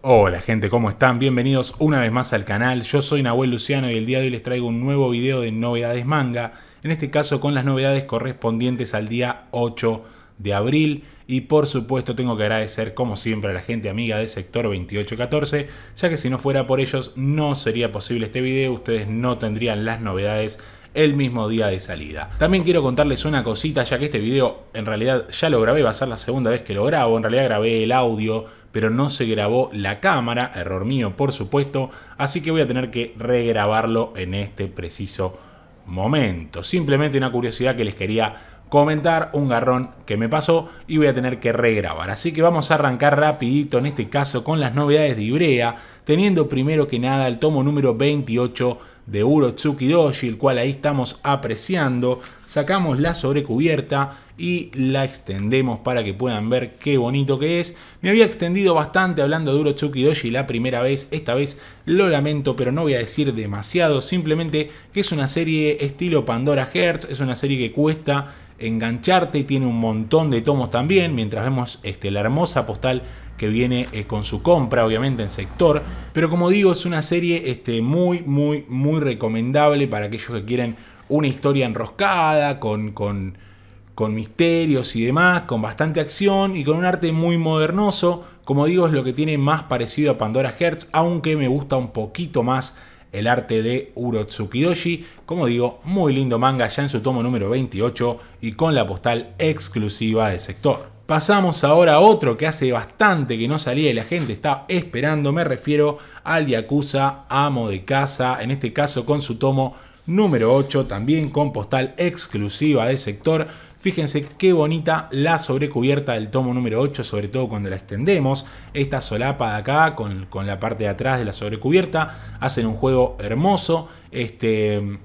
Hola gente, ¿cómo están? Bienvenidos una vez más al canal. Yo soy Nahuel Luciano y el día de hoy les traigo un nuevo video de novedades manga, en este caso con las novedades correspondientes al día 8 de abril. Y por supuesto tengo que agradecer como siempre a la gente amiga de Sector 2814, ya que si no fuera por ellos no sería posible este video, ustedes no tendrían las novedades el mismo día de salida. También quiero contarles una cosita, ya que este video en realidad ya lo grabé, va a ser la segunda vez que lo grabo, en realidad grabé el audio, pero no se grabó la cámara, error mío por supuesto, así que voy a tener que regrabarlo en este preciso momento. Simplemente una curiosidad que les quería comentar un garrón que me pasó y voy a tener que regrabar. Así que vamos a arrancar rapidito en este caso con las novedades de Ibrea, teniendo primero que nada el tomo número 28 de Uro Tsukidoshi, el cual ahí estamos apreciando. Sacamos la sobrecubierta y la extendemos para que puedan ver qué bonito que es. Me había extendido bastante hablando de Uro Tsukidoshi la primera vez, esta vez lo lamento, pero no voy a decir demasiado, simplemente que es una serie estilo Pandora Hertz, es una serie que cuesta engancharte. Tiene un montón de tomos también, mientras vemos este, la hermosa postal que viene eh, con su compra, obviamente, en sector. Pero como digo, es una serie este, muy, muy, muy recomendable para aquellos que quieren una historia enroscada, con, con, con misterios y demás, con bastante acción y con un arte muy modernoso. Como digo, es lo que tiene más parecido a Pandora Hertz, aunque me gusta un poquito más el arte de Uro Como digo, muy lindo manga ya en su tomo número 28 y con la postal exclusiva de sector. Pasamos ahora a otro que hace bastante que no salía y la gente está esperando. Me refiero al Yakuza Amo de Casa, en este caso con su tomo número 8, también con postal exclusiva de sector. Fíjense qué bonita la sobrecubierta del tomo número 8, sobre todo cuando la extendemos. Esta solapa de acá con, con la parte de atrás de la sobrecubierta hacen un juego hermoso. Este,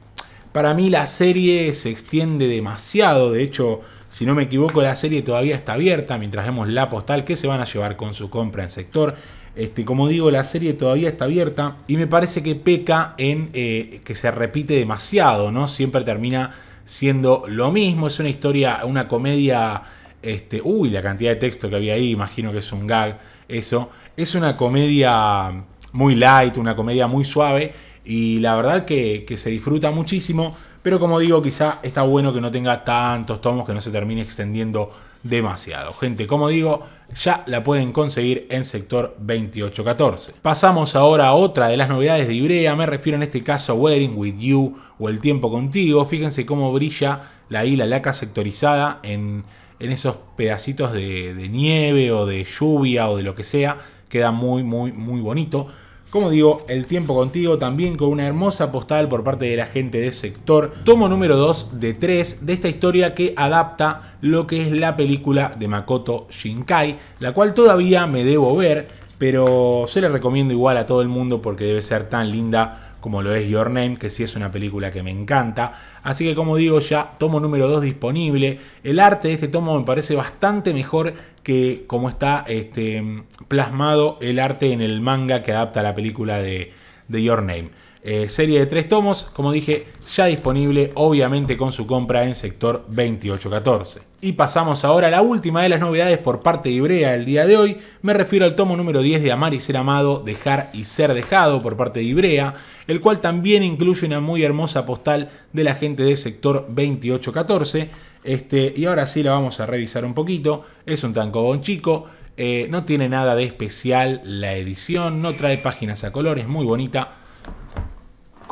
para mí la serie se extiende demasiado, de hecho... Si no me equivoco, la serie todavía está abierta mientras vemos la postal que se van a llevar con su compra en sector. Este, como digo, la serie todavía está abierta y me parece que peca en eh, que se repite demasiado, ¿no? Siempre termina siendo lo mismo, es una historia, una comedia, este, uy, la cantidad de texto que había ahí, imagino que es un gag, eso, es una comedia muy light, una comedia muy suave y la verdad que se disfruta muchísimo. Pero como digo, quizá está bueno que no tenga tantos tomos que no se termine extendiendo demasiado. Gente, como digo, ya la pueden conseguir en sector 2814. Pasamos ahora a otra de las novedades de Ibrea, me refiero en este caso a Wearing With You o El Tiempo Contigo. Fíjense cómo brilla la isla laca sectorizada en, en esos pedacitos de, de nieve o de lluvia o de lo que sea. Queda muy, muy, muy bonito. Como digo, el tiempo contigo también con una hermosa postal por parte de la gente de sector. Tomo número 2 de 3 de esta historia que adapta lo que es la película de Makoto Shinkai, la cual todavía me debo ver, pero se la recomiendo igual a todo el mundo porque debe ser tan linda como lo es Your Name, que sí es una película que me encanta. Así que como digo ya, tomo número 2 disponible. El arte de este tomo me parece bastante mejor que como está este, plasmado el arte en el manga que adapta la película de Your Name. Eh, serie de tres tomos, como dije, ya disponible obviamente con su compra en sector 2814. Y pasamos ahora a la última de las novedades por parte de Ibrea el día de hoy. Me refiero al tomo número 10 de Amar y Ser Amado, Dejar y Ser Dejado por parte de Ibrea, el cual también incluye una muy hermosa postal de la gente de sector 2814. Este, y ahora sí la vamos a revisar un poquito. Es un tancobón chico. Eh, no tiene nada de especial la edición, no trae páginas a colores, muy bonita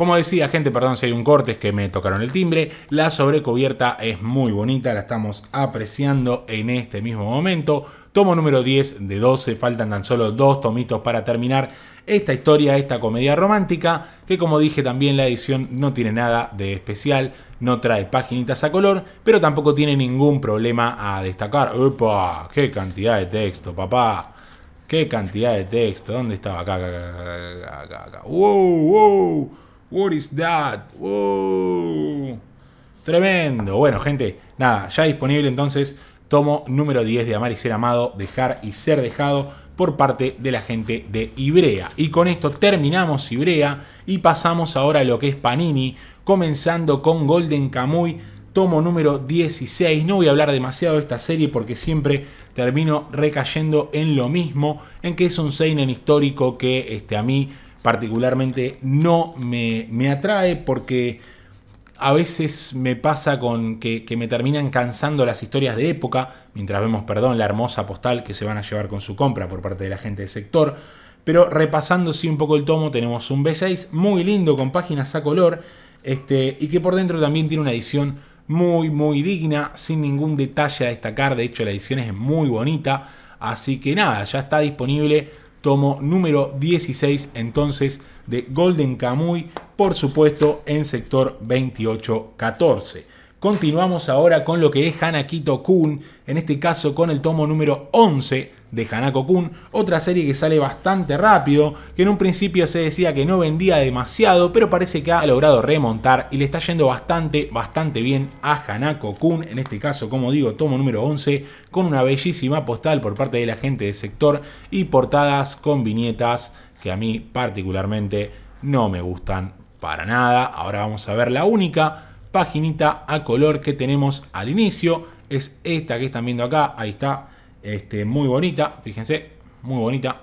como decía, gente, perdón si hay un corte, es que me tocaron el timbre. La sobrecubierta es muy bonita, la estamos apreciando en este mismo momento. Tomo número 10 de 12, faltan tan solo dos tomitos para terminar esta historia, esta comedia romántica, que como dije también la edición no tiene nada de especial, no trae paginitas a color, pero tampoco tiene ningún problema a destacar. ¡Upa! ¡Qué cantidad de texto, papá! ¡Qué cantidad de texto! ¿Dónde estaba? Acá, acá, acá, acá. ¡Wow, wow! What is that? Tremendo. Bueno, gente, nada, ya disponible entonces tomo número 10 de Amar y Ser Amado, Dejar y Ser Dejado por parte de la gente de Ibrea. Y con esto terminamos Ibrea y pasamos ahora a lo que es Panini, comenzando con Golden Kamuy, tomo número 16. No voy a hablar demasiado de esta serie porque siempre termino recayendo en lo mismo, en que es un seinen histórico que este, a mí particularmente no me, atrae porque a veces me pasa con que, me terminan cansando las historias de época, mientras vemos, perdón, la hermosa postal que se van a llevar con su compra por parte de la gente del sector. Pero repasando sí un poco el tomo, tenemos un B6 muy lindo con páginas a color este, y que por dentro también tiene una edición muy, muy digna, sin ningún detalle a destacar. De hecho, la edición es muy bonita. Así que nada, ya está disponible tomo número 16 entonces de Golden Kamuy, por supuesto en sector 2814. Continuamos ahora con lo que es Hanakito Kun, en este caso con el tomo número 11 de Hanako-kun, otra serie que sale bastante rápido, que en un principio se decía que no vendía demasiado, pero parece que ha logrado remontar y le está yendo bastante, bastante bien a Hanako-kun, en este caso, como digo, tomo número 11, con una bellísima postal por parte de la gente del sector y portadas con viñetas que a mí particularmente no me gustan para nada. Ahora vamos a ver la única paginita a color que tenemos al inicio. Es esta que están viendo acá, ahí está este, muy bonita, fíjense, muy bonita.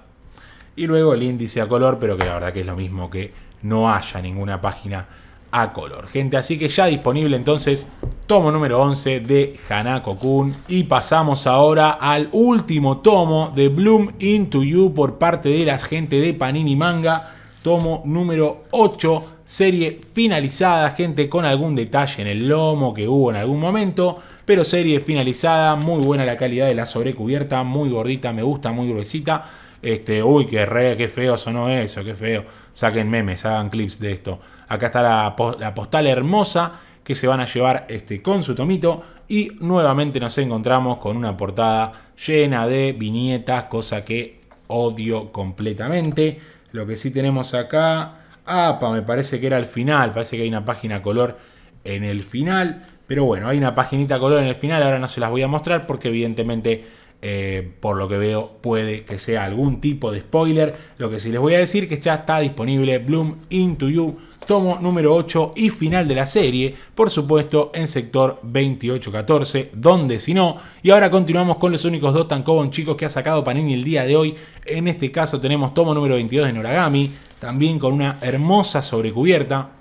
Y luego el índice a color, pero que la verdad que es lo mismo que no haya ninguna página a color. Gente, así que ya disponible entonces tomo número 11 de Hanako Kun. Y pasamos ahora al último tomo de Bloom Into You por parte de la gente de Panini Manga. Tomo número 8, serie finalizada, gente, con algún detalle en el lomo que hubo en algún momento pero serie finalizada, muy buena la calidad de la sobrecubierta, muy gordita, me gusta, muy gruesita. Este, uy, qué re, qué feo sonó eso, qué feo. Saquen memes, hagan clips de esto. Acá está la, postal hermosa que se van a llevar este, con su tomito. Y nuevamente nos encontramos con una portada llena de viñetas, cosa que odio completamente. Lo que sí tenemos acá. Apa, me parece que era el final. Parece que hay una página color en el final. Pero bueno, hay una paginita color en el final, ahora no se las voy a mostrar porque evidentemente, eh, por lo que veo, puede que sea algún tipo de spoiler. Lo que sí les voy a decir que ya está disponible Bloom Into You, tomo número 8 y final de la serie, por supuesto en sector 2814, donde si no. Y ahora continuamos con los únicos dos tankobon chicos que ha sacado Panini el día de hoy. En este caso tenemos tomo número 22 de Noragami, también con una hermosa sobrecubierta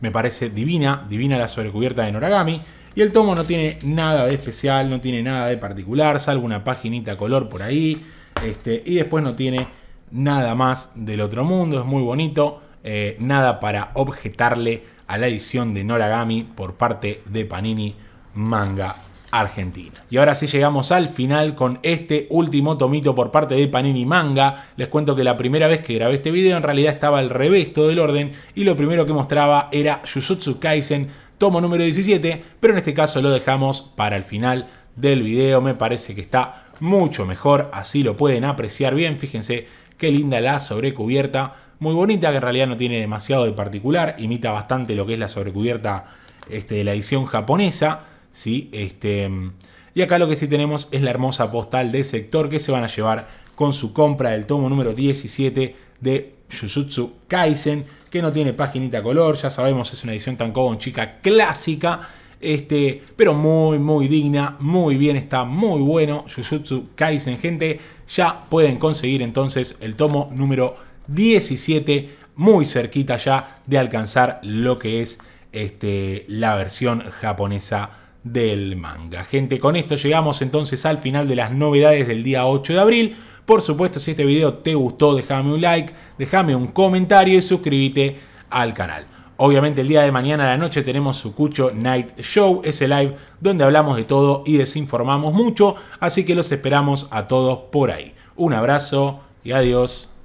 me parece divina, divina la sobrecubierta de Noragami. Y el tomo no tiene nada de especial, no tiene nada de particular, salvo una paginita color por ahí. Este, y después no tiene nada más del otro mundo, es muy bonito. Eh, nada para objetarle a la edición de Noragami por parte de Panini Manga Argentina. Y ahora sí llegamos al final con este último tomito por parte de Panini Manga. Les cuento que la primera vez que grabé este video en realidad estaba al revés todo el orden y lo primero que mostraba era Jujutsu Kaisen tomo número 17, pero en este caso lo dejamos para el final del video. Me parece que está mucho mejor, así lo pueden apreciar bien. Fíjense qué linda la sobrecubierta, muy bonita, que en realidad no tiene demasiado de particular, imita bastante lo que es la sobrecubierta este, de la edición japonesa. Este, y acá lo que sí tenemos es la hermosa postal de sector que se van a llevar con su compra del tomo número 17 de Jujutsu Kaisen, que no tiene paginita color, ya sabemos es una edición tan con chica clásica, este, pero muy muy digna, muy bien está, muy bueno Jujutsu Kaisen, gente, ya pueden conseguir entonces el tomo número 17, muy cerquita ya de alcanzar lo que es este, la versión japonesa del manga. Gente, con esto llegamos entonces al final de las novedades del día 8 de abril. Por supuesto, si este video te gustó, déjame un like, déjame un comentario y suscríbete al canal. Obviamente el día de mañana a la noche tenemos su cucho Night Show, ese live donde hablamos de todo y desinformamos mucho, así que los esperamos a todos por ahí. Un abrazo y adiós.